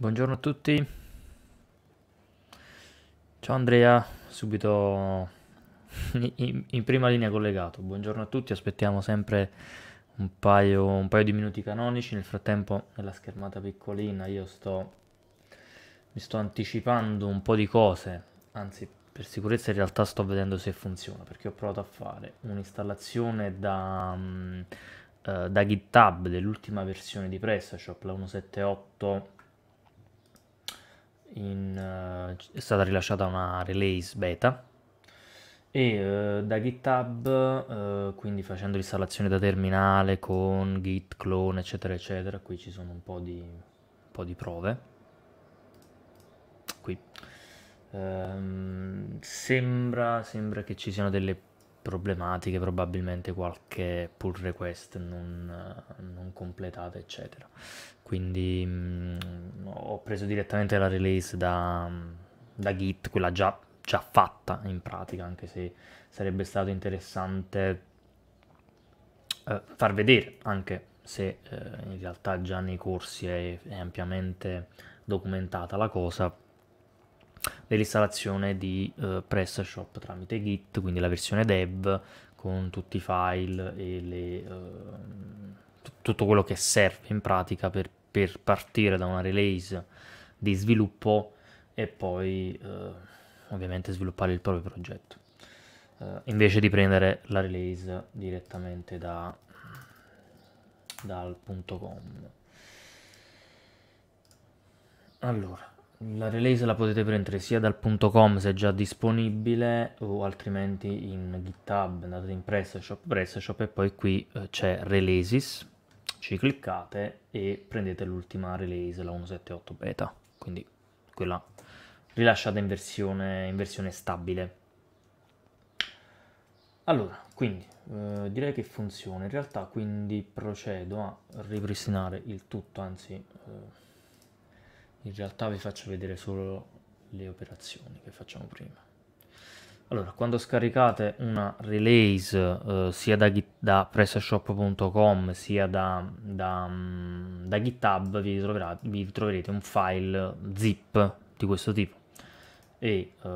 Buongiorno a tutti. Ciao Andrea, subito in, prima linea collegato. Buongiorno a tutti, aspettiamo sempre un paio, un paio di minuti canonici. Nel frattempo, nella schermata piccolina, io sto, mi sto anticipando un po' di cose. Anzi, per sicurezza, in realtà, sto vedendo se funziona perché ho provato a fare un'installazione da. Um, da GitHub dell'ultima versione di PrestaShop, la 178 in, uh, è stata rilasciata una release beta e uh, da GitHub, uh, quindi facendo l'installazione da terminale con git clone eccetera eccetera, qui ci sono un po' di, un po di prove. Qui. Um, sembra, sembra che ci siano delle problematiche, probabilmente qualche pull request non, non completata, eccetera. Quindi mh, mm, ho preso direttamente la release da, da Git, quella già, già, fatta in pratica, anche se sarebbe stato interessante eh, far vedere anche se eh, in realtà già nei corsi è, è ampiamente documentata la cosa dell'installazione di eh, PrestaShop tramite Git, quindi la versione dev con tutti i file e le, eh, tutto quello che serve in pratica per, per, partire da una release di sviluppo e poi eh, ovviamente sviluppare il proprio progetto. Eh, invece di prendere la release direttamente da, dal.com. Allora, la release la potete prendere sia dal .com se è già disponibile o altrimenti in GitHub, andate in PrestaShop, PrestaShop e poi qui eh, c'è Releases, ci cliccate e prendete l'ultima release, la 1.7.8 beta, quindi quella rilasciata in versione, in versione stabile. Allora, quindi eh, direi che funziona, in realtà quindi procedo a ripristinare il tutto, anzi... Eh, in realtà vi faccio vedere solo le operazioni che facciamo prima allora quando scaricate una release eh, sia da, da PrestaShop.com sia da, da, da GitHub vi, troverà, vi, troverete un file zip di questo tipo e eh,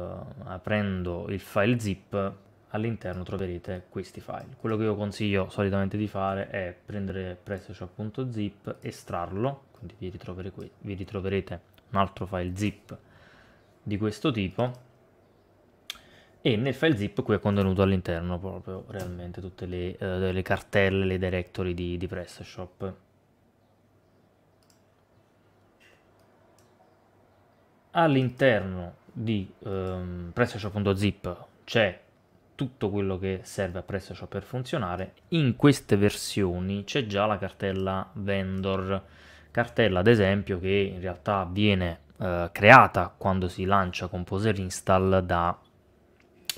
aprendo il file zip all'interno troverete questi file. Quello che io consiglio solitamente di fare è prendere PrestaShop.zip, estrarlo, quindi vi, ritroverete, vi ritroverete un altro file zip di questo tipo e nel file zip qui è contenuto all'interno proprio realmente tutte le, eh, le, cartelle, le directory di, di PrestaShop. All'interno di ehm, PrestaShop.zip c'è tutto quello che serve a PrestaShop per funzionare. In queste versioni c'è già la cartella vendor, cartella ad esempio che in realtà viene eh, creata quando si lancia Composer Install da,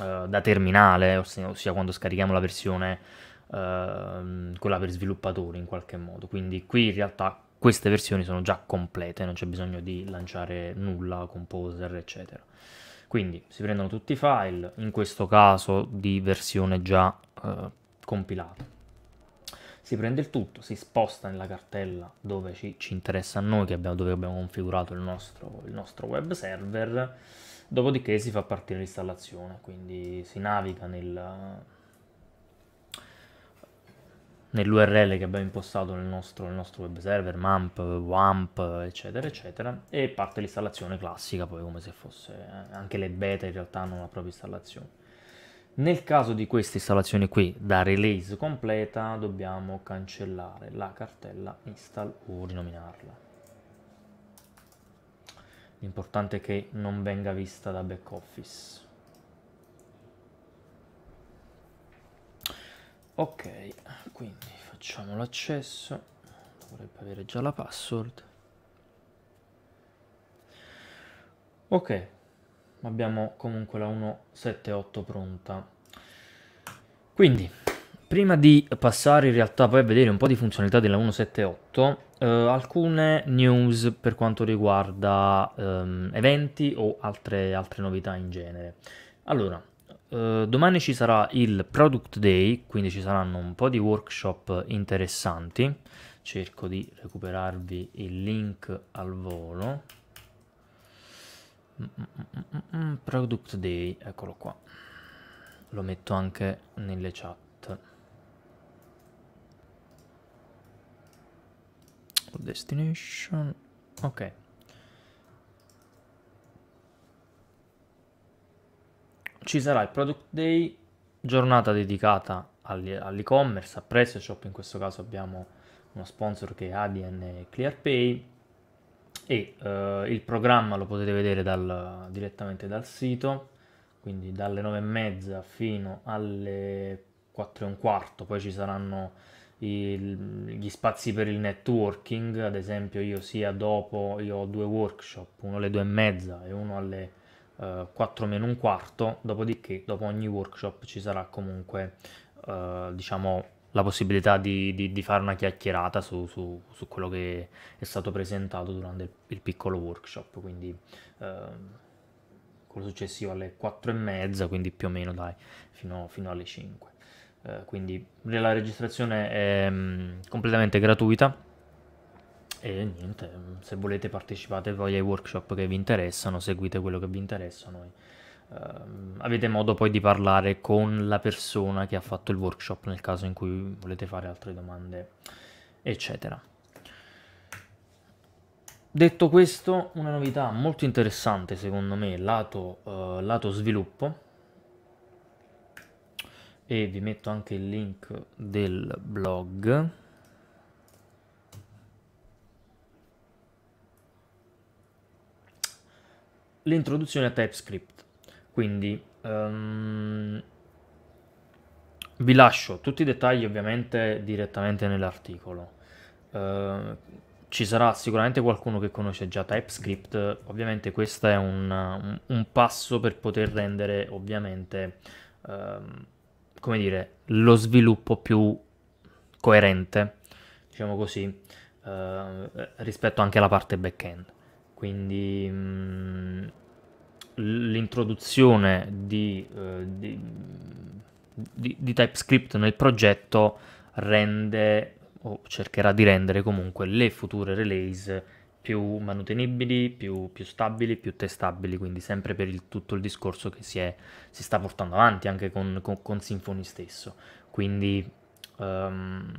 eh, da terminale, ossia, quando scarichiamo la versione Uh, quella per sviluppatori in qualche modo. Quindi qui in realtà queste versioni sono già complete, non c'è bisogno di lanciare nulla, composer, eccetera. Quindi si prendono tutti i file, in questo caso di versione già eh, compilata. Si prende il tutto, si sposta nella cartella dove ci, ci interessa a noi, abbiamo, dove abbiamo configurato il nostro, il nostro web server, dopodiché si fa partire l'installazione, quindi si naviga nel, nell'URL che abbiamo impostato nel nostro, nel nostro, web server, MAMP, WAMP, eccetera, eccetera, e parte l'installazione classica, poi come se fosse eh, anche le beta in realtà hanno la propria installazione. Nel caso di questa installazione qui da release completa dobbiamo cancellare la cartella install o rinominarla. L'importante è che non venga vista da back office. ok quindi facciamo l'accesso dovrebbe avere già la password ok abbiamo comunque la 178 pronta quindi prima di passare in realtà poi a vedere un po' di funzionalità della 178 eh, alcune news per quanto riguarda ehm, eventi o altre, altre novità in genere allora eh, domani ci sarà il Product Day, quindi ci saranno un po' di workshop interessanti. Cerco di recuperarvi il link al volo. Mm, mm, mm, product Day, eccolo qua. Lo metto anche nelle chat. Destination. Ok. ci sarà il Product Day, giornata dedicata all'e-commerce, a Price Shop, in questo caso abbiamo uno sponsor che è ADN ClearPay e eh, il programma lo potete vedere dal, direttamente dal sito, quindi dalle 9 e mezza fino alle 4 e un quarto, poi ci saranno il, gli spazi per il networking, ad esempio io sia dopo, io ho due workshop, uno alle 2 e, mezza e uno alle 4 eh, meno un quarto, dopodiché dopo ogni workshop ci sarà comunque eh, diciamo la possibilità di, di, di fare una chiacchierata su, su, su, quello che è stato presentato durante il, il piccolo workshop, quindi eh, quello successivo alle 4 e mezza, quindi più o meno dai, fino, fino alle 5. Eh, quindi la registrazione è mh, mm, completamente gratuita e niente, mm, se volete partecipate poi ai workshop che vi interessano, seguite quello che vi interessa. Noi. Uh, avete modo poi di parlare con la persona che ha fatto il workshop nel caso in cui volete fare altre domande, eccetera. Detto questo, una novità molto interessante secondo me, lato, uh, lato sviluppo, e vi metto anche il link del blog l'introduzione a TypeScript. Quindi um, vi lascio tutti i dettagli ovviamente direttamente nell'articolo. Uh, ci sarà sicuramente qualcuno che conosce già TypeScript, ovviamente questo è un, un, un passo per poter rendere ovviamente, um, come dire, lo sviluppo più coerente, diciamo così, uh, rispetto anche alla parte back-end quindi mm, l'introduzione di, eh, di, di, di, TypeScript nel progetto rende o cercherà di rendere comunque le future relays più manutenibili, più, più stabili, più testabili, quindi sempre per il, tutto il discorso che si, è, si, sta portando avanti anche con, con, con Symfony stesso. Quindi um,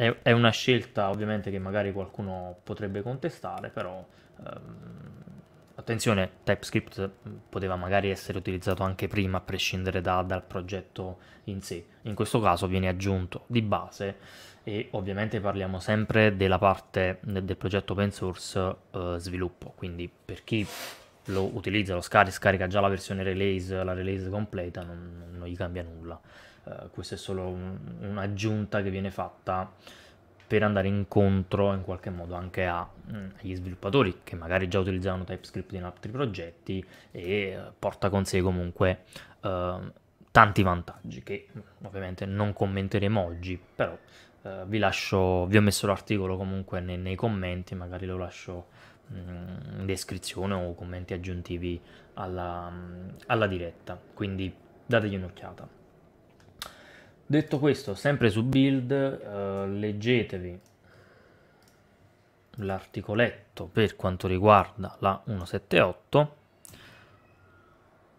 è, è, una scelta ovviamente che magari qualcuno potrebbe contestare, però ehm, attenzione, TypeScript mm, poteva magari essere utilizzato anche prima a prescindere da, dal progetto in sé. In questo caso viene aggiunto di base e ovviamente parliamo sempre della parte del, del progetto open source eh, sviluppo, quindi per chi lo utilizza, lo scarica, scarica già la versione release, la release completa, non, non gli cambia nulla. Eh, questa è solo un, un'aggiunta che viene fatta per andare incontro in qualche modo anche a, mh, mm, agli sviluppatori che magari già utilizzavano TypeScript in altri progetti e eh, porta con sé comunque uh, tanti vantaggi che mm, ovviamente non commenteremo oggi, però eh, vi lascio, vi ho messo l'articolo comunque nei, nei commenti, magari lo lascio mm, in descrizione o commenti aggiuntivi alla, alla diretta, quindi dategli un'occhiata detto questo, sempre su build, eh, leggetevi l'articoletto per quanto riguarda la 178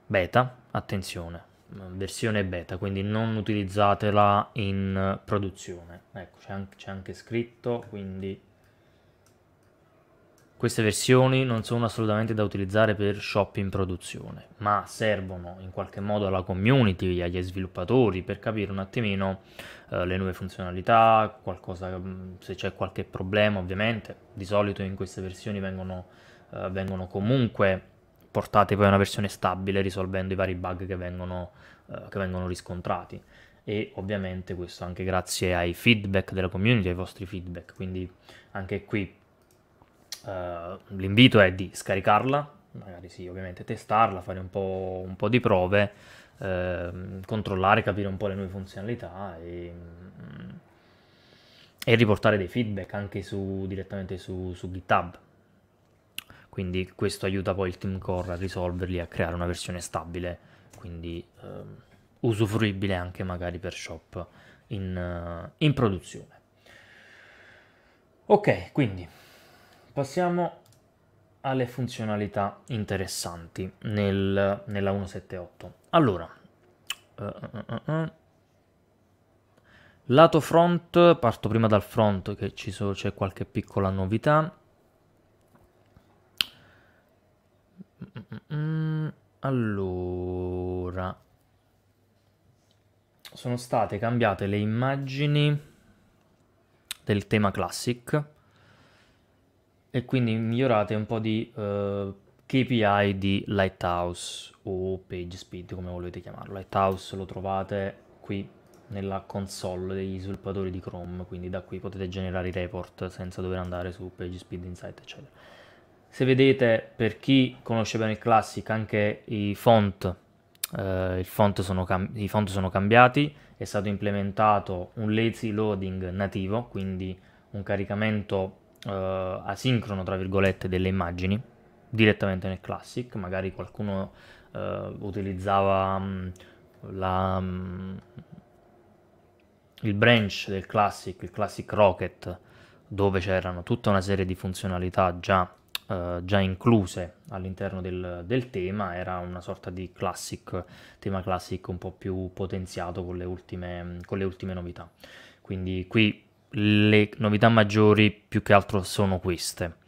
beta, attenzione, versione beta, quindi non utilizzatela in produzione. Ecco, c'è anche, anche, scritto, quindi queste versioni non sono assolutamente da utilizzare per shop in produzione, ma servono in qualche modo alla community, agli sviluppatori per capire un attimino eh, le nuove funzionalità, qualcosa, mm, se c'è qualche problema ovviamente. Di solito in queste versioni vengono, eh, vengono comunque portate poi a una versione stabile risolvendo i vari bug che vengono, eh, che vengono riscontrati. E ovviamente questo anche grazie ai feedback della community, ai vostri feedback, quindi anche qui eh, l'invito è di scaricarla, magari sì, ovviamente testarla, fare un po', un po di prove, uh, controllare, capire un po' le nuove funzionalità e, mm, e riportare dei feedback anche su, direttamente su, su GitHub quindi questo aiuta poi il team core a risolverli e a creare una versione stabile quindi eh, usufruibile anche magari per shop in, in produzione ok quindi Passiamo alle funzionalità interessanti nel, nella 178. Allora, uh, uh, uh, lato front, parto prima dal front che so, c'è qualche piccola novità. Mm, mm, mm, allora, sono state cambiate le immagini del tema classic e quindi migliorate un po' di uh, eh, KPI di Lighthouse o PageSpeed come volete chiamarlo. Lighthouse lo trovate qui nella console degli sviluppatori di Chrome, quindi da qui potete generare i report senza dover andare su PageSpeed Insight, eccetera. Se vedete, per chi conosce bene il Classic, anche i font, eh, font i font sono cambiati, è stato implementato un lazy loading nativo, quindi un caricamento eh, asincrono, tra virgolette, delle immagini direttamente nel Classic, magari qualcuno eh, utilizzava mh, mm, la, mh, mm, il branch del Classic, il Classic Rocket, dove c'erano tutta una serie di funzionalità già, eh, già incluse all'interno del, del, tema, era una sorta di classic, tema classic un po' più potenziato con le ultime, mm, con le ultime novità. Quindi qui le novità maggiori più che altro sono queste.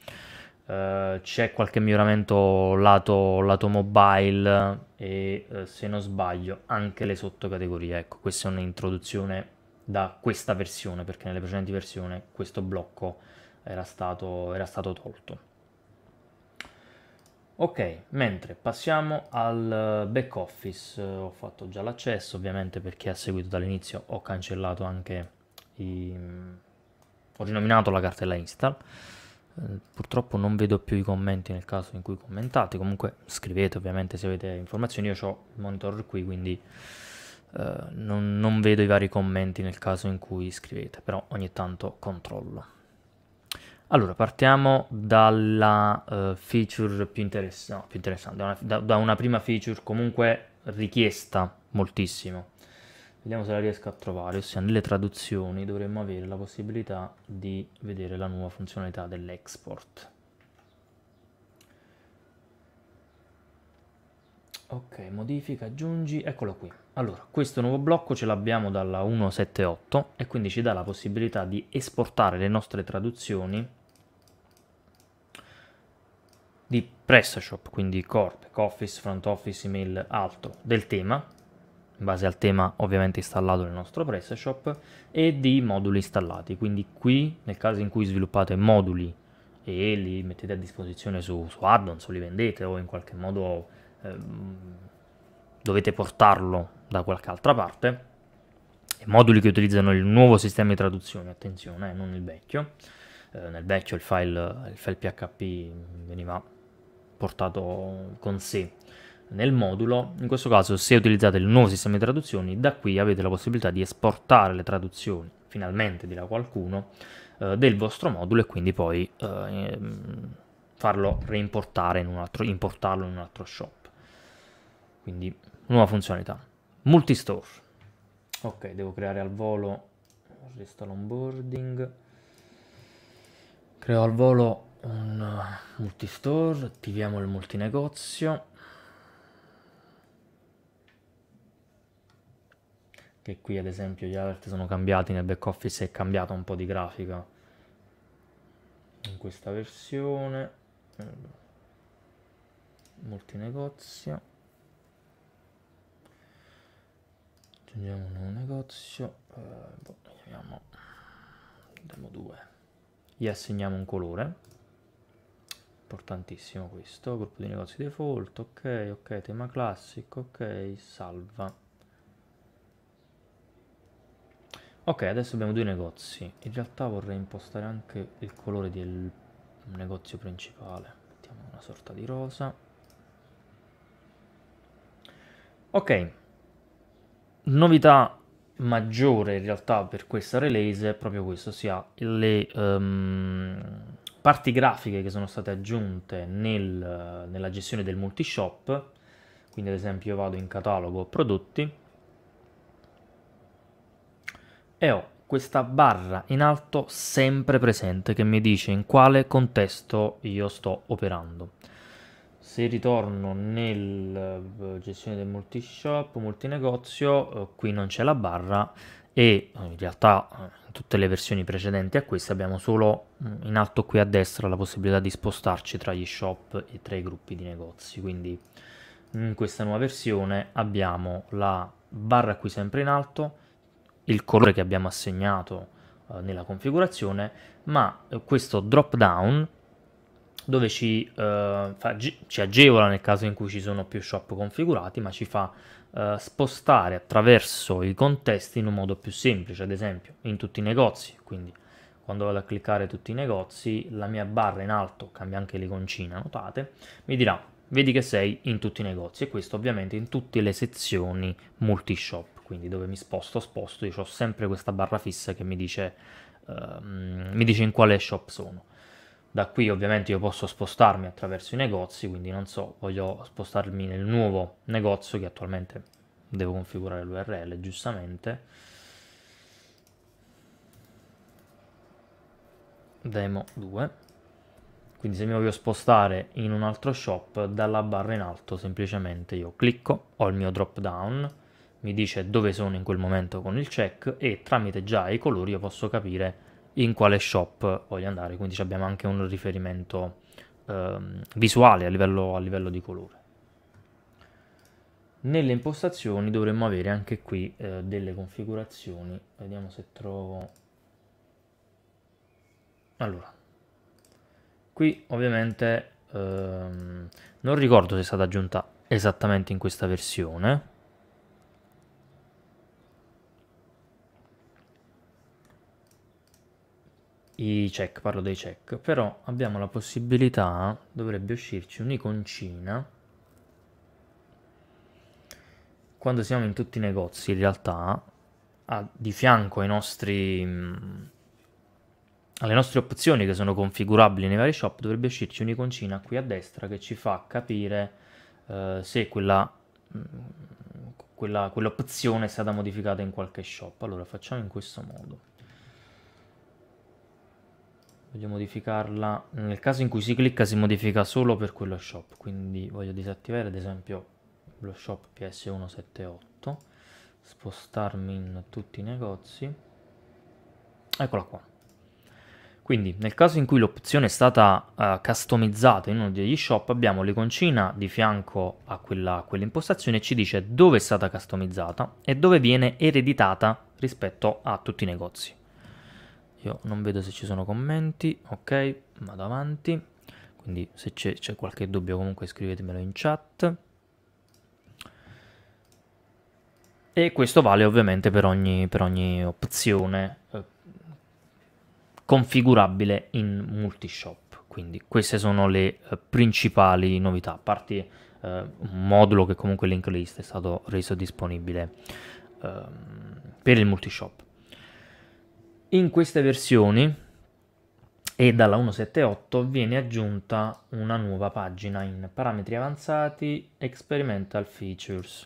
Uh, c'è qualche miglioramento lato, lato mobile e uh, se non sbaglio anche le sottocategorie. Ecco, questa è un'introduzione da questa versione perché nelle precedenti versioni questo blocco era stato, era stato tolto. Ok, mentre passiamo al back office, ho fatto già l'accesso ovviamente perché ha seguito dall'inizio, ho cancellato anche i... ho rinominato la cartella install eh, purtroppo non vedo più i commenti nel caso in cui commentate comunque scrivete ovviamente se avete informazioni io ho il monitor qui quindi eh, non, non vedo i vari commenti nel caso in cui scrivete però ogni tanto controllo allora, partiamo dalla uh, feature più, interessa no, più interessante, una, da, da una, prima feature comunque richiesta moltissimo Vediamo se la riesco a trovare, ossia nelle traduzioni dovremmo avere la possibilità di vedere la nuova funzionalità dell'export. Ok, modifica, aggiungi, eccolo qui. Allora, questo nuovo blocco ce l'abbiamo dalla 178 e quindi ci dà la possibilità di esportare le nostre traduzioni di PrestaShop, quindi Corp, Office, Front Office, Email, altro, del tema in base al tema ovviamente installato nel nostro PrestaShop e di moduli installati quindi qui nel caso in cui sviluppate moduli e li mettete a disposizione su, su add o li vendete o in qualche modo eh, dovete portarlo da qualche altra parte e moduli che utilizzano il nuovo sistema di traduzione attenzione eh, non il vecchio eh, nel vecchio il file, il file php veniva portato con sé nel modulo, in questo caso se utilizzate il nuovo sistema di traduzioni, da qui avete la possibilità di esportare le traduzioni, finalmente dirà qualcuno, eh, del vostro modulo e quindi poi eh, ehm, farlo reimportare in un altro, importarlo in un altro shop. Quindi nuova funzionalità. Multistore. Ok, devo creare al volo, resta l'onboarding. Creo al volo un eh, multistore, attiviamo il multinegozio che qui ad esempio gli alert sono cambiati nel back office è cambiata un po' di grafica in questa versione molti negozi aggiungiamo un nuovo negozio eh, boh, chiamiamo diamo due gli assegniamo un colore importantissimo questo gruppo di negozi default ok ok tema classico ok salva Ok, adesso abbiamo due negozi. In realtà vorrei impostare anche il colore del negozio principale. Mettiamo una sorta di rosa. Ok. Novità maggiore in realtà per questa release è proprio questo, ossia le um, parti grafiche che sono state aggiunte nel, nella gestione del multishop. Quindi ad esempio io vado in catalogo prodotti e ho questa barra in alto sempre presente che mi dice in quale contesto io sto operando. Se ritorno nel eh, gestione del multishop, multinegozio, eh, qui non c'è la barra e eh, in realtà in tutte le versioni precedenti a questa abbiamo solo mm, in alto qui a destra la possibilità di spostarci tra gli shop e tra i gruppi di negozi. Quindi in questa nuova versione abbiamo la barra qui sempre in alto, il colore che abbiamo assegnato eh, nella configurazione, ma eh, questo drop down dove ci, eh, fa, ci, agevola nel caso in cui ci sono più shop configurati, ma ci fa eh, spostare attraverso i contesti in un modo più semplice, ad esempio in tutti i negozi, quindi quando vado a cliccare tutti i negozi, la mia barra in alto, cambia anche l'iconcina, notate, mi dirà vedi che sei in tutti i negozi e questo ovviamente in tutte le sezioni multi shop quindi dove mi sposto, sposto, io ho sempre questa barra fissa che mi dice, uh, mi dice in quale shop sono. Da qui ovviamente io posso spostarmi attraverso i negozi, quindi non so, voglio spostarmi nel nuovo negozio che attualmente devo configurare l'URL giustamente. Demo 2. Quindi se mi voglio spostare in un altro shop, dalla barra in alto semplicemente io clicco, ho il mio drop down, mi dice dove sono in quel momento con il check e tramite già i colori io posso capire in quale shop voglio andare, quindi abbiamo anche un riferimento eh, visuale a livello, a livello, di colore. Nelle impostazioni dovremmo avere anche qui eh, delle configurazioni, vediamo se trovo... Allora, qui ovviamente ehm, non ricordo se è stata aggiunta esattamente in questa versione, i check, parlo dei check, però abbiamo la possibilità, dovrebbe uscirci un'iconcina quando siamo in tutti i negozi in realtà a, di fianco ai nostri mh, alle nostre opzioni che sono configurabili nei vari shop dovrebbe uscirci un'iconcina qui a destra che ci fa capire eh, se quella mh, quella, quell'opzione è stata modificata in qualche shop allora facciamo in questo modo voglio modificarla nel caso in cui si clicca si modifica solo per quello shop quindi voglio disattivare ad esempio lo shop ps178 spostarmi in tutti i negozi eccola qua quindi nel caso in cui l'opzione è stata uh, customizzata in uno degli shop abbiamo l'iconcina di fianco a quella, quell'impostazione e ci dice dove è stata customizzata e dove viene ereditata rispetto a tutti i negozi io non vedo se ci sono commenti, ok, vado avanti. Quindi se c'è qualche dubbio comunque scrivetemelo in chat. E questo vale ovviamente per ogni, per ogni opzione eh, configurabile in multishop. Quindi queste sono le eh, principali novità, a parte eh, un modulo che comunque Linklist è stato reso disponibile ehm, per il multishop. In queste versioni e dalla 1.7.8 viene aggiunta una nuova pagina in parametri avanzati experimental features.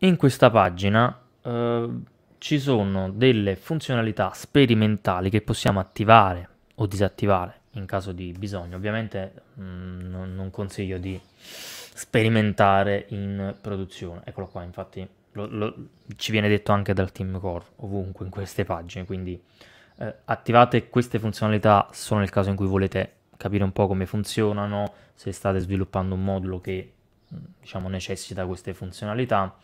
In questa pagina eh, ci sono delle funzionalità sperimentali che possiamo attivare o disattivare in caso di bisogno. Ovviamente mh, mm, non consiglio di sperimentare in produzione. Eccolo qua, infatti lo, lo, ci viene detto anche dal team core ovunque in queste pagine, quindi eh, attivate queste funzionalità solo nel caso in cui volete capire un po' come funzionano, se state sviluppando un modulo che mm, diciamo necessita queste funzionalità.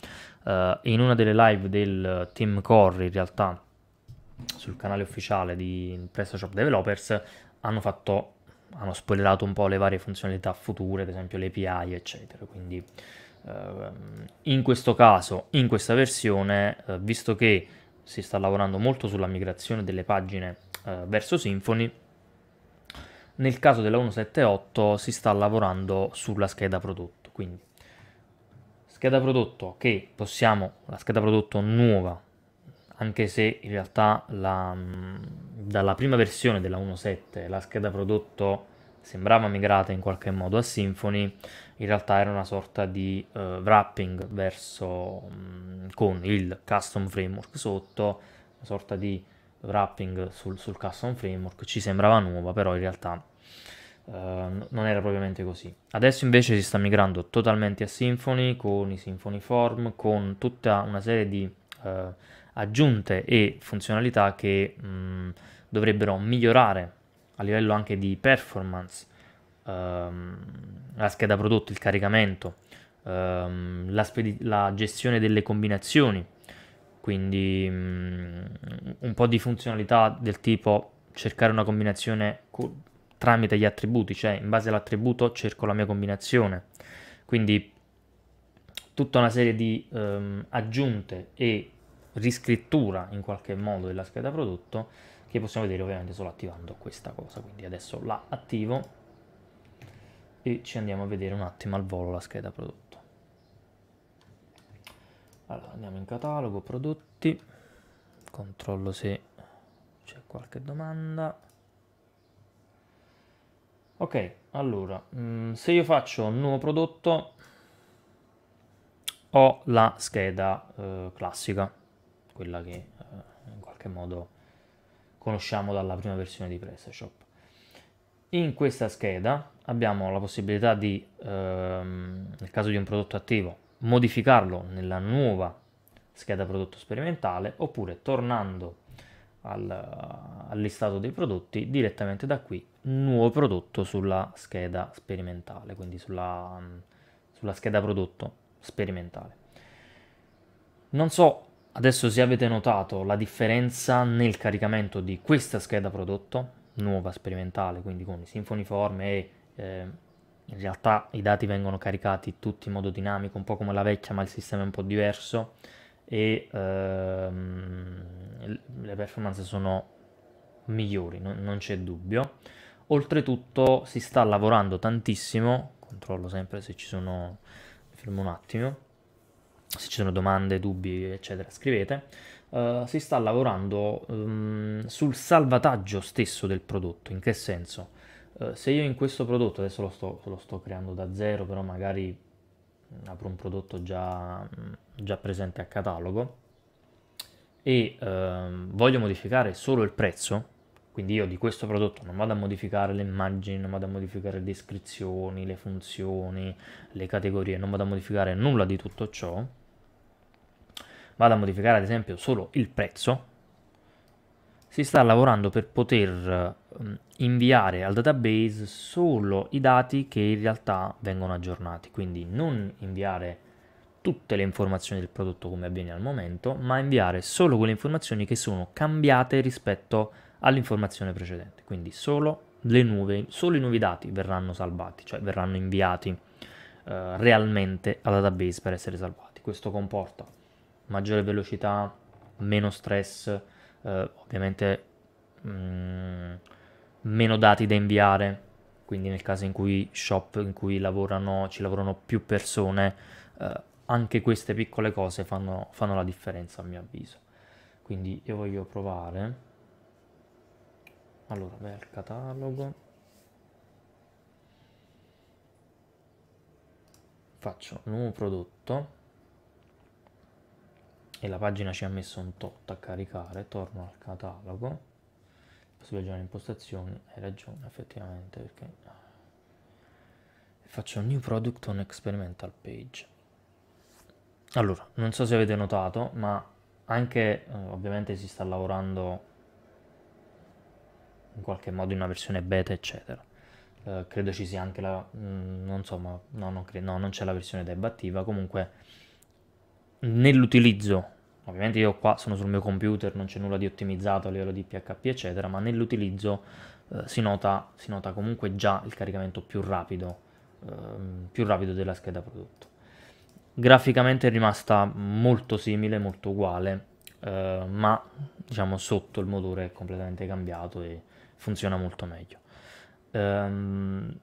Uh, in una delle live del team core in realtà sul canale ufficiale di PrestaShop Developers hanno fatto hanno spoilerato un po' le varie funzionalità future, ad esempio le API, eccetera. Quindi uh, in questo caso, in questa versione, uh, visto che si sta lavorando molto sulla migrazione delle pagine eh, verso Symfony. Nel caso della 178 si sta lavorando sulla scheda prodotto, quindi scheda prodotto che possiamo, la scheda prodotto nuova, anche se in realtà la, mm, dalla prima versione della 1.7 la scheda prodotto sembrava migrata in qualche modo a Symfony, in realtà era una sorta di uh, wrapping verso, mh, mm, con il custom framework sotto, una sorta di wrapping sul, sul custom framework, ci sembrava nuova, però in realtà uh, non era propriamente così. Adesso invece si sta migrando totalmente a Symfony, con i Symfony Form, con tutta una serie di uh, aggiunte e funzionalità che mh, mm, dovrebbero migliorare a livello anche di performance, ehm, la scheda prodotto, il caricamento, ehm, la, la, gestione delle combinazioni, quindi mh, mm, un po' di funzionalità del tipo cercare una combinazione tramite gli attributi, cioè in base all'attributo cerco la mia combinazione. Quindi tutta una serie di ehm, aggiunte e riscrittura in qualche modo della scheda prodotto che possiamo vedere ovviamente solo attivando questa cosa quindi adesso la attivo e ci andiamo a vedere un attimo al volo la scheda prodotto allora andiamo in catalogo prodotti controllo se c'è qualche domanda ok allora mh, mm, se io faccio un nuovo prodotto ho la scheda eh, classica quella che eh, in qualche modo conosciamo dalla prima versione di PrestaShop. In questa scheda abbiamo la possibilità di, ehm, nel caso di un prodotto attivo, modificarlo nella nuova scheda prodotto sperimentale oppure tornando al, al, listato dei prodotti direttamente da qui nuovo prodotto sulla scheda sperimentale quindi sulla, sulla scheda prodotto sperimentale non so Adesso se avete notato la differenza nel caricamento di questa scheda prodotto, nuova sperimentale, quindi con i Form e eh, in realtà i dati vengono caricati tutti in modo dinamico, un po' come la vecchia ma il sistema è un po' diverso e ehm, le performance sono migliori, no, non c'è dubbio. Oltretutto si sta lavorando tantissimo, controllo sempre se ci sono, fermo un attimo, se ci sono domande, dubbi, eccetera, scrivete. Uh, si sta lavorando um, sul salvataggio stesso del prodotto. In che senso? Uh, se io in questo prodotto, adesso lo sto, lo sto, creando da zero, però magari apro un prodotto già, già presente a catalogo e uh, voglio modificare solo il prezzo, quindi io di questo prodotto non vado a modificare le immagini, non vado a modificare le descrizioni, le funzioni, le categorie, non vado a modificare nulla di tutto ciò, vado a modificare ad esempio solo il prezzo, si sta lavorando per poter ehm, inviare al database solo i dati che in realtà vengono aggiornati, quindi non inviare tutte le informazioni del prodotto come avviene al momento, ma inviare solo quelle informazioni che sono cambiate rispetto all'informazione precedente, quindi solo le nuove, solo i nuovi dati verranno salvati, cioè verranno inviati eh, realmente al database per essere salvati. Questo comporta maggiore velocità, meno stress, eh, ovviamente mh, mm, meno dati da inviare, quindi nel caso in cui shop in cui lavorano, ci lavorano più persone, eh, anche queste piccole cose fanno, fanno la differenza a mio avviso. Quindi io voglio provare. Allora, vai al catalogo. Faccio nuovo prodotto e la pagina ci ha messo un tot a caricare, torno al catalogo, posso leggere le impostazioni, hai ragione effettivamente perché eh, faccio new product on experimental page. Allora, non so se avete notato, ma anche eh, ovviamente si sta lavorando in qualche modo in una versione beta, eccetera. Eh, credo ci sia anche la... Mh, mm, non so, ma no, non, cre- no, non c'è la versione debattiva Comunque, nell'utilizzo Ovviamente io qua sono sul mio computer, non c'è nulla di ottimizzato a livello di PHP eccetera, ma nell'utilizzo eh, si, si, nota, comunque già il caricamento più rapido, eh, più rapido della scheda prodotto. Graficamente è rimasta molto simile, molto uguale, eh, ma diciamo sotto il motore è completamente cambiato e funziona molto meglio. Um,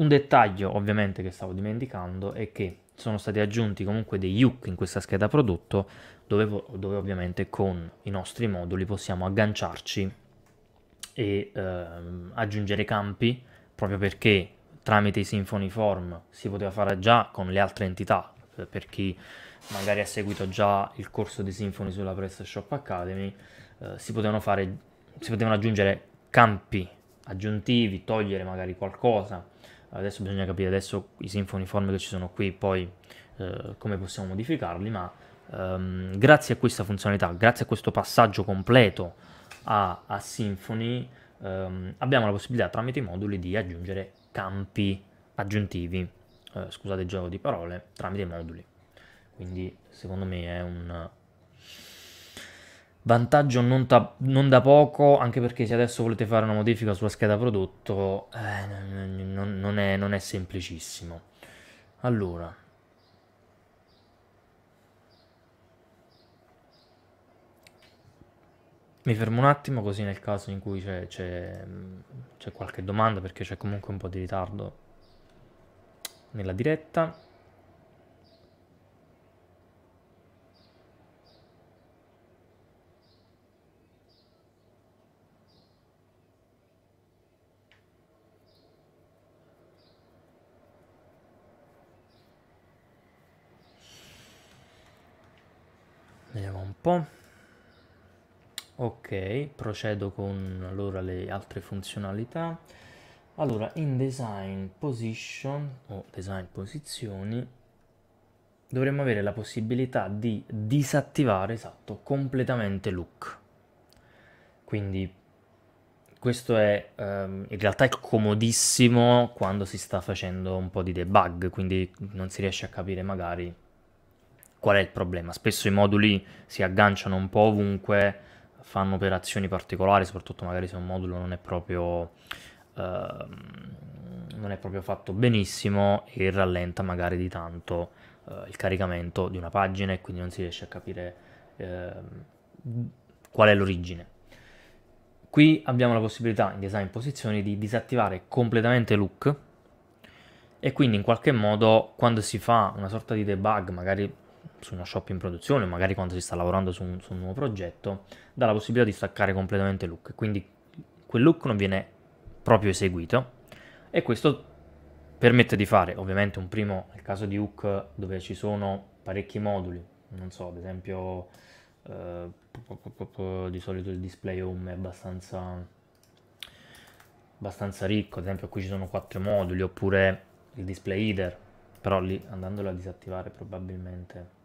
un dettaglio ovviamente che stavo dimenticando è che sono stati aggiunti comunque dei hook in questa scheda prodotto dove, dove ovviamente con i nostri moduli possiamo agganciarci e ehm, aggiungere campi proprio perché tramite i Symfony Form si poteva fare già con le altre entità eh, per chi magari ha seguito già il corso di Symfony sulla PrestaShop Academy eh, si, potevano fare, si potevano aggiungere campi aggiuntivi, togliere magari qualcosa adesso bisogna capire adesso i symphony form che ci sono qui, poi eh, come possiamo modificarli, ma ehm, grazie a questa funzionalità, grazie a questo passaggio completo a, a Symfony, ehm, abbiamo la possibilità tramite i moduli di aggiungere campi aggiuntivi, eh, scusate il gioco di parole, tramite i moduli. Quindi secondo me è un, Vantaggio non, non, da poco, anche perché se adesso volete fare una modifica sulla scheda prodotto, eh, non, non, è, non è semplicissimo. Allora, Mi fermo un attimo così nel caso in cui c'è, qualche domanda perché c'è comunque un po' di ritardo nella diretta. tempo ok procedo con allora le altre funzionalità allora in design position o design posizioni dovremmo avere la possibilità di disattivare esatto completamente look quindi questo è ehm, in realtà è comodissimo quando si sta facendo un po' di debug quindi non si riesce a capire magari Qual è il problema? Spesso i moduli si agganciano un po' ovunque, fanno operazioni particolari, soprattutto magari se un modulo non è proprio, eh, non è proprio fatto benissimo e rallenta magari di tanto eh, il caricamento di una pagina e quindi non si riesce a capire eh, qual è l'origine. Qui abbiamo la possibilità in design posizioni di disattivare completamente look e quindi in qualche modo quando si fa una sorta di debug, magari su una shop in produzione, magari quando si sta lavorando su un, su un nuovo progetto, dà la possibilità di staccare completamente il look. Quindi quel look non viene proprio eseguito e questo permette di fare ovviamente un primo, nel caso di hook dove ci sono parecchi moduli, non so, ad esempio eh, di solito il display home è abbastanza, abbastanza ricco, ad esempio qui ci sono quattro moduli oppure il display header, però lì andandolo a disattivare probabilmente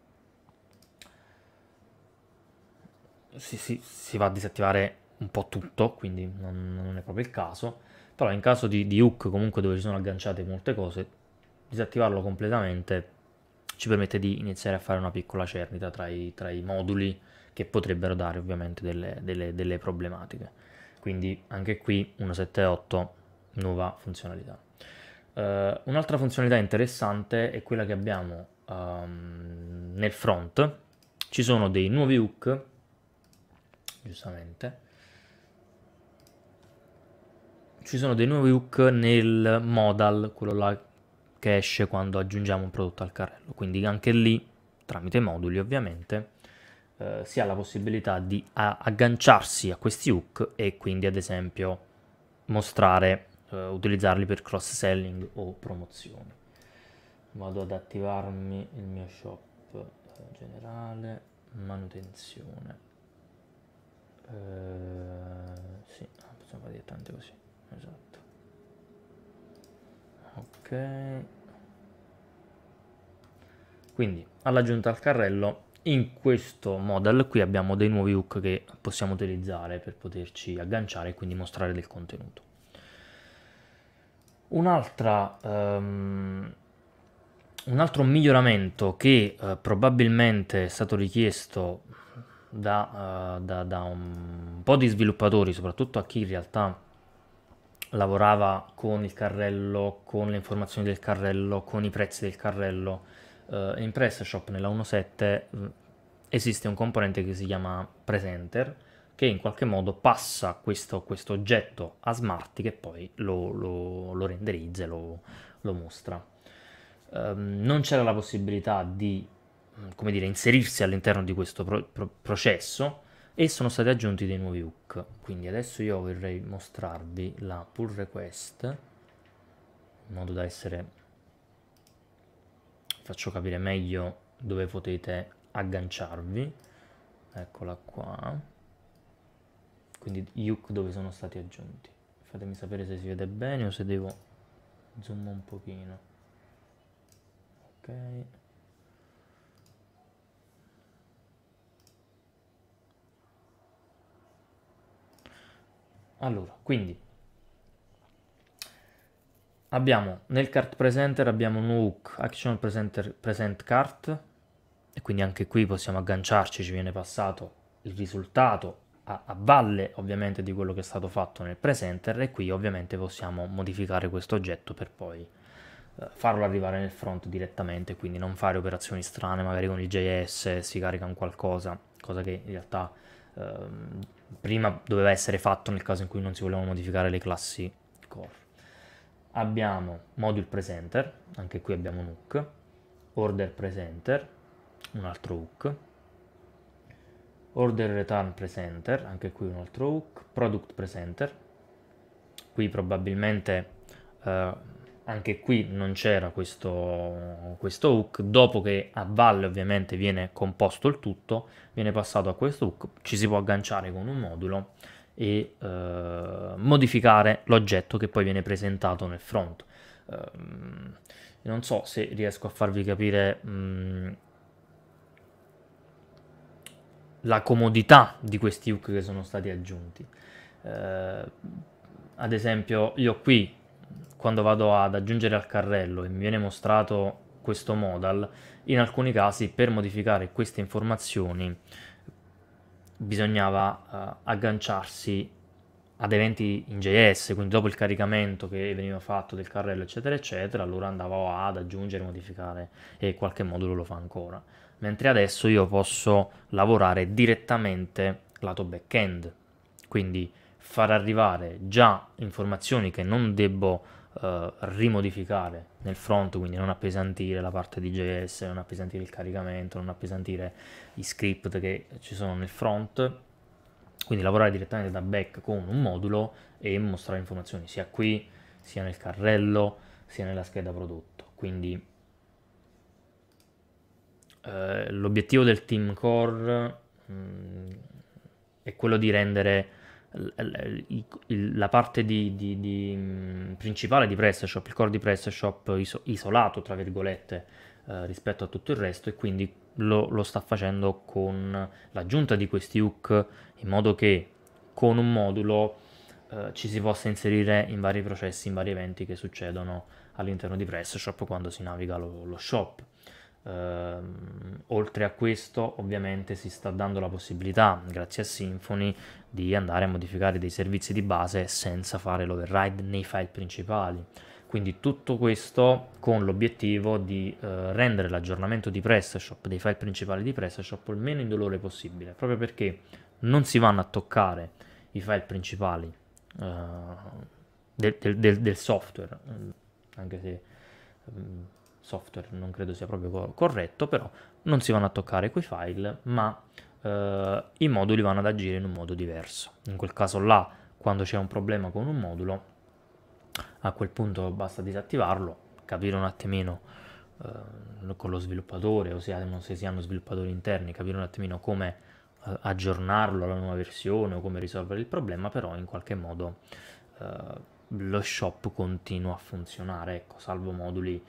si, si, si, va a disattivare un po' tutto, quindi non, non è proprio il caso, però in caso di, di, hook comunque dove ci sono agganciate molte cose, disattivarlo completamente ci permette di iniziare a fare una piccola cernita tra i, tra i moduli che potrebbero dare ovviamente delle, delle, delle problematiche. Quindi anche qui 178, nuova funzionalità. Uh, un'altra funzionalità interessante è quella che abbiamo um, nel front. Ci sono dei nuovi hook giustamente. Ci sono dei nuovi hook nel modal, quello là che esce quando aggiungiamo un prodotto al carrello, quindi anche lì, tramite moduli ovviamente, eh, si ha la possibilità di agganciarsi a questi hook e quindi ad esempio mostrare, eh, utilizzarli per cross selling o promozioni. Vado ad attivarmi il mio shop eh, generale, manutenzione. Eh, sì, possiamo fare tante così esatto ok quindi all'aggiunta al carrello in questo model qui abbiamo dei nuovi hook che possiamo utilizzare per poterci agganciare e quindi mostrare del contenuto un'altra um, un altro miglioramento che eh, probabilmente è stato richiesto da, uh, da, da un po' di sviluppatori, soprattutto a chi in realtà lavorava con il carrello, con le informazioni del carrello, con i prezzi del carrello. Uh, in PrestaShop nella 1.7 mm, esiste un componente che si chiama presenter che in qualche modo passa questo, questo oggetto a Smarty che poi lo, lo, lo renderizza e lo, lo mostra. Um, non c'era la possibilità di Mm, come dire, inserirsi all'interno di questo pro- pro- processo e sono stati aggiunti dei nuovi hook. Quindi adesso io vorrei mostrarvi la pull request in modo da essere faccio capire meglio dove potete agganciarvi. Eccola qua. Quindi gli hook dove sono stati aggiunti. Fatemi sapere se si vede bene o se devo zoom un pochino. Ok. Allora, quindi abbiamo nel cart presenter abbiamo un hook action presenter present cart e quindi anche qui possiamo agganciarci, ci viene passato il risultato a, a, valle ovviamente di quello che è stato fatto nel presenter e qui ovviamente possiamo modificare questo oggetto per poi eh, farlo arrivare nel front direttamente quindi non fare operazioni strane magari con il JS si carica un qualcosa cosa che in realtà Ehm, prima doveva essere fatto nel caso in cui non si volevano modificare le classi core. Abbiamo module presenter, anche qui abbiamo un hook, order presenter, un altro hook, order return presenter, anche qui un altro hook, product presenter, qui probabilmente eh, anche qui non c'era questo, questo, hook, dopo che a valle ovviamente viene composto il tutto, viene passato a questo hook, ci si può agganciare con un modulo e eh, modificare l'oggetto che poi viene presentato nel front. Eh, non so se riesco a farvi capire mh, la comodità di questi hook che sono stati aggiunti. Eh, ad esempio io qui quando vado ad aggiungere al carrello e mi viene mostrato questo modal, in alcuni casi per modificare queste informazioni bisognava uh, agganciarsi ad eventi in JS, quindi dopo il caricamento che veniva fatto del carrello, eccetera, eccetera, allora andavo ad aggiungere, modificare e qualche modulo lo fa ancora. Mentre adesso io posso lavorare direttamente lato backend, quindi far arrivare già informazioni che non debbo eh, rimodificare nel front, quindi non appesantire la parte di JS, non appesantire il caricamento, non appesantire i script che ci sono nel front, quindi lavorare direttamente da back con un modulo e mostrare informazioni sia qui, sia nel carrello, sia nella scheda prodotto. Quindi eh, l'obiettivo del team core mh, mm, è quello di rendere la parte di, di, di principale di PrestaShop, il core di PrestaShop iso, isolato, tra virgolette, eh, rispetto a tutto il resto e quindi lo, lo sta facendo con l'aggiunta di questi hook in modo che con un modulo eh, ci si possa inserire in vari processi, in vari eventi che succedono all'interno di PrestaShop quando si naviga lo, lo shop. Uh, oltre a questo ovviamente si sta dando la possibilità grazie a Symfony di andare a modificare dei servizi di base senza fare l'override nei file principali quindi tutto questo con l'obiettivo di uh, rendere l'aggiornamento di PrestaShop dei file principali di PrestaShop il meno indolore possibile proprio perché non si vanno a toccare i file principali uh, del, del, del, software anche se um, software non credo sia proprio cor- corretto, però non si vanno a toccare quei file, ma eh, i moduli vanno ad agire in un modo diverso. In quel caso là, quando c'è un problema con un modulo, a quel punto basta disattivarlo, capire un attimino eh, con lo sviluppatore o se, se si hanno sviluppatori interni, capire un attimino come eh, aggiornarlo alla nuova versione o come risolvere il problema, però in qualche modo eh, lo shop continua a funzionare, ecco, salvo moduli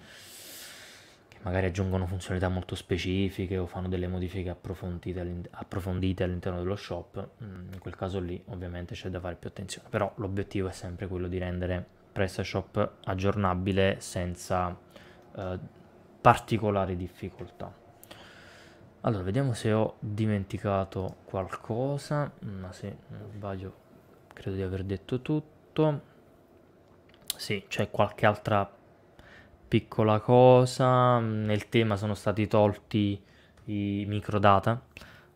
magari aggiungono funzionalità molto specifiche o fanno delle modifiche approfondite, all'in- approfondite all'interno dello shop, mm, in quel caso lì ovviamente c'è da fare più attenzione, però l'obiettivo è sempre quello di rendere PrestaShop aggiornabile senza eh, particolari difficoltà. Allora, vediamo se ho dimenticato qualcosa, mm, ma se non sbaglio credo di aver detto tutto. Sì, c'è qualche altra piccola cosa, mm, nel tema sono stati tolti i microdata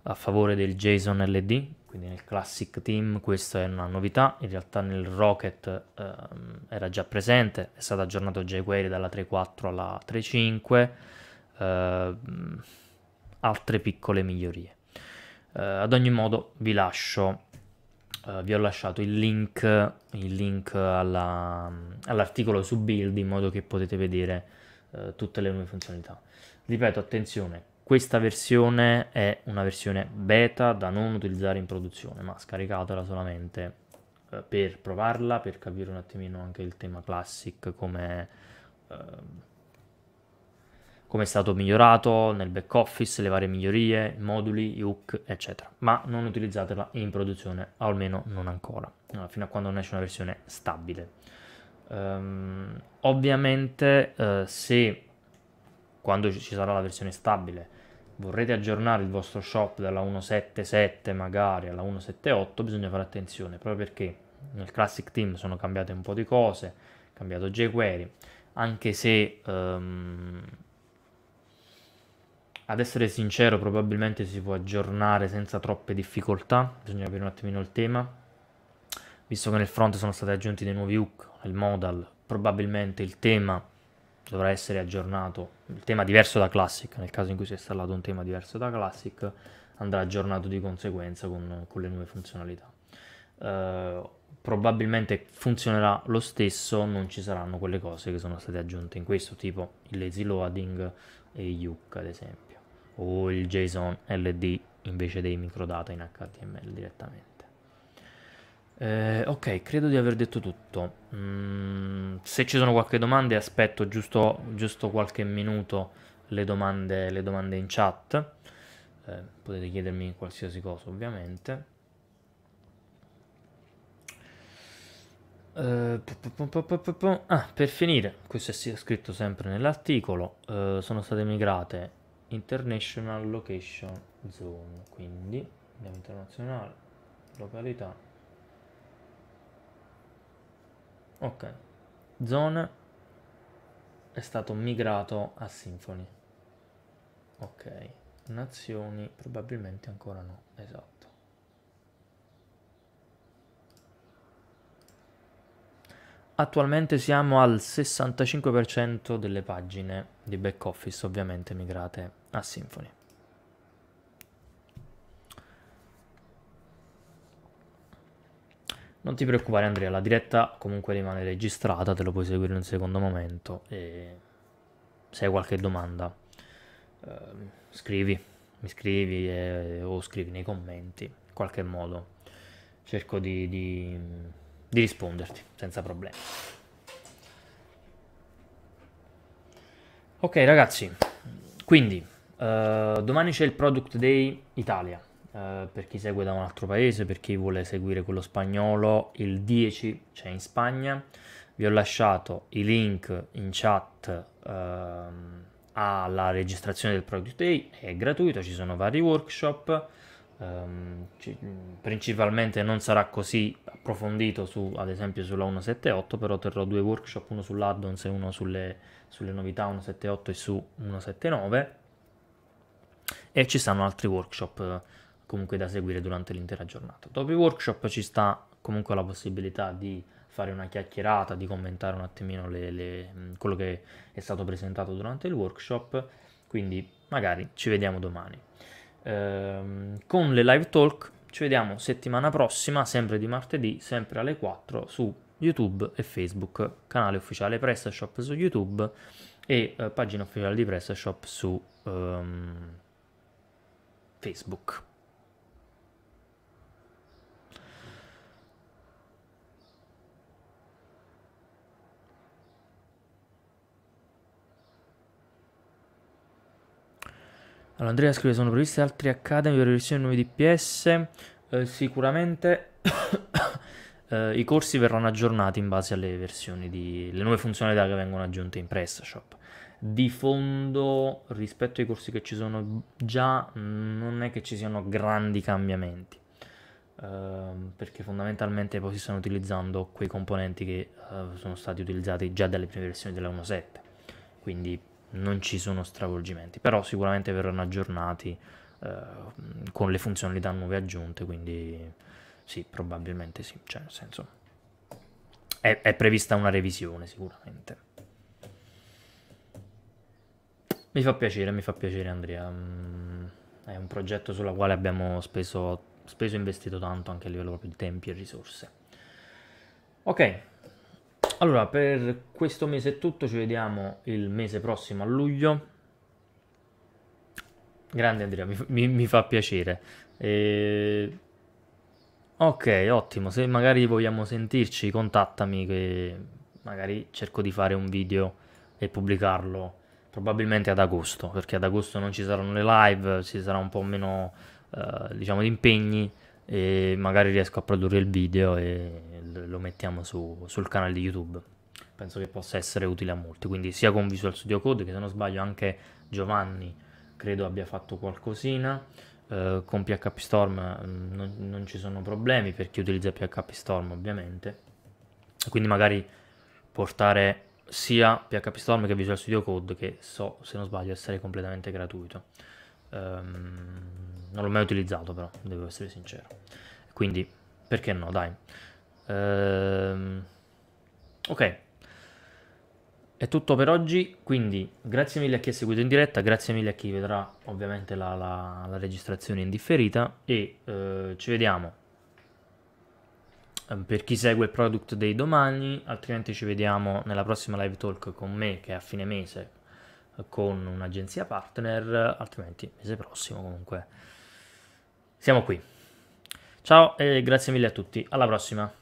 a favore del JSON LD, quindi nel Classic Team questa è una novità, in realtà nel Rocket eh, era già presente, è stato aggiornato jQuery dalla 3.4 alla 3.5, eh, altre piccole migliorie. Eh, ad ogni modo vi lascio Uh, vi ho lasciato il link, il link alla, all'articolo su build in modo che potete vedere uh, tutte le nuove funzionalità. Ripeto, attenzione, questa versione è una versione beta da non utilizzare in produzione, ma scaricatela solamente uh, per provarla, per capire un attimino anche il tema classic come ehm, come è stato migliorato nel back office, le varie migliorie, moduli, hook, eccetera. Ma non utilizzatela in produzione, almeno non ancora, eh, fino a quando non esce una versione stabile. Um, ovviamente uh, se quando ci sarà la versione stabile vorrete aggiornare il vostro shop dalla 1.7.7 magari alla 1.7.8 bisogna fare attenzione proprio perché nel Classic Team sono cambiate un po' di cose, cambiato jQuery, anche se um, ad essere sincero, probabilmente si può aggiornare senza troppe difficoltà, bisogna capire un attimino il tema. Visto che nel front sono stati aggiunti dei nuovi hook, il modal, probabilmente il tema dovrà essere aggiornato, il tema diverso da Classic, nel caso in cui si è installato un tema diverso da Classic, andrà aggiornato di conseguenza con, con le nuove funzionalità. Uh, probabilmente funzionerà lo stesso, non ci saranno quelle cose che sono state aggiunte in questo, tipo il lazy loading e i hook ad esempio o il JSON LD invece dei microdata in HTML direttamente. Eh, ok, credo di aver detto tutto. Mm, se ci sono qualche domanda aspetto giusto, giusto qualche minuto le domande, le domande in chat. Eh, potete chiedermi qualsiasi cosa ovviamente. Eh, ah, per finire, questo è scritto sempre nell'articolo, uh, sono state migrate international location zone quindi andiamo internazionale località ok zone è stato migrato a Symfony, ok nazioni probabilmente ancora no esatto Attualmente siamo al 65% delle pagine di back office ovviamente migrate a Symfony. Non ti preoccupare Andrea, la diretta comunque rimane registrata, te lo puoi seguire in un secondo momento e se hai qualche domanda eh, scrivi, mi scrivi e, o scrivi nei commenti, in qualche modo cerco di, di, di risponderti senza problemi. Ok ragazzi, quindi eh, domani c'è il Product Day Italia, uh, per chi segue da un altro paese, per chi vuole seguire quello spagnolo, il 10 c'è in Spagna. Vi ho lasciato i link in chat uh, alla registrazione del Product Day, è gratuito, ci sono vari workshop. Um, ci, principalmente non sarà così approfondito su, ad esempio sulla 178 però terrò due workshop uno sull'addons e uno sulle, sulle novità 178 e su 179 e ci saranno altri workshop eh, comunque da seguire durante l'intera giornata. Dopo i workshop ci sta comunque la possibilità di fare una chiacchierata, di commentare un attimino le, le, mm, quello che è stato presentato durante il workshop, quindi magari ci vediamo domani. Ehm, con le live talk ci vediamo settimana prossima, sempre di martedì, sempre alle 4 su YouTube e Facebook, canale ufficiale PrestaShop su YouTube e eh, pagina ufficiale di PrestaShop su... Um, Facebook. Allora, Andrea scrive: Sono previste altre Academy per versioni nuove DPS. Eh, sicuramente eh, i corsi verranno aggiornati in base alle versioni di. le nuove funzionalità che vengono aggiunte in PrestaShop di fondo rispetto ai corsi che ci sono già non è che ci siano grandi cambiamenti ehm, perché fondamentalmente poi si stanno utilizzando quei componenti che eh, sono stati utilizzati già dalle prime versioni della 1.7 quindi non ci sono stravolgimenti però sicuramente verranno aggiornati eh, con le funzionalità nuove aggiunte quindi sì probabilmente sì cioè nel senso è, è prevista una revisione sicuramente Mi fa piacere, mi fa piacere Andrea. Mm, è un progetto sulla quale abbiamo speso, speso investito tanto anche a livello proprio di tempi e risorse. Ok, allora per questo mese è tutto, ci vediamo il mese prossimo a luglio. Grande Andrea, mi, mi, mi fa piacere. E... Ok, ottimo. Se magari vogliamo sentirci, contattami che magari cerco di fare un video e pubblicarlo probabilmente ad agosto, perché ad agosto non ci saranno le live, ci sarà un po' meno eh, diciamo di impegni e magari riesco a produrre il video e lo mettiamo su, sul canale di YouTube. Penso che possa essere utile a molti, quindi sia con Visual Studio Code che se non sbaglio anche Giovanni credo abbia fatto qualcosina. Eh, con PHP Storm mm, non, non ci sono problemi per chi utilizza PHP Storm ovviamente. Quindi magari portare sia PHP Storm che Visual Studio Code che so se non sbaglio essere completamente gratuito um, non l'ho mai utilizzato però devo essere sincero quindi perché no dai um, ok è tutto per oggi quindi grazie mille a chi ha seguito in diretta grazie mille a chi vedrà ovviamente la, la, la registrazione in differita e uh, ci vediamo Ehm, per chi segue il product dei domani, altrimenti ci vediamo nella prossima live talk con me che è a fine mese con un'agenzia partner, altrimenti mese prossimo comunque. Siamo qui. Ciao e grazie mille a tutti, alla prossima.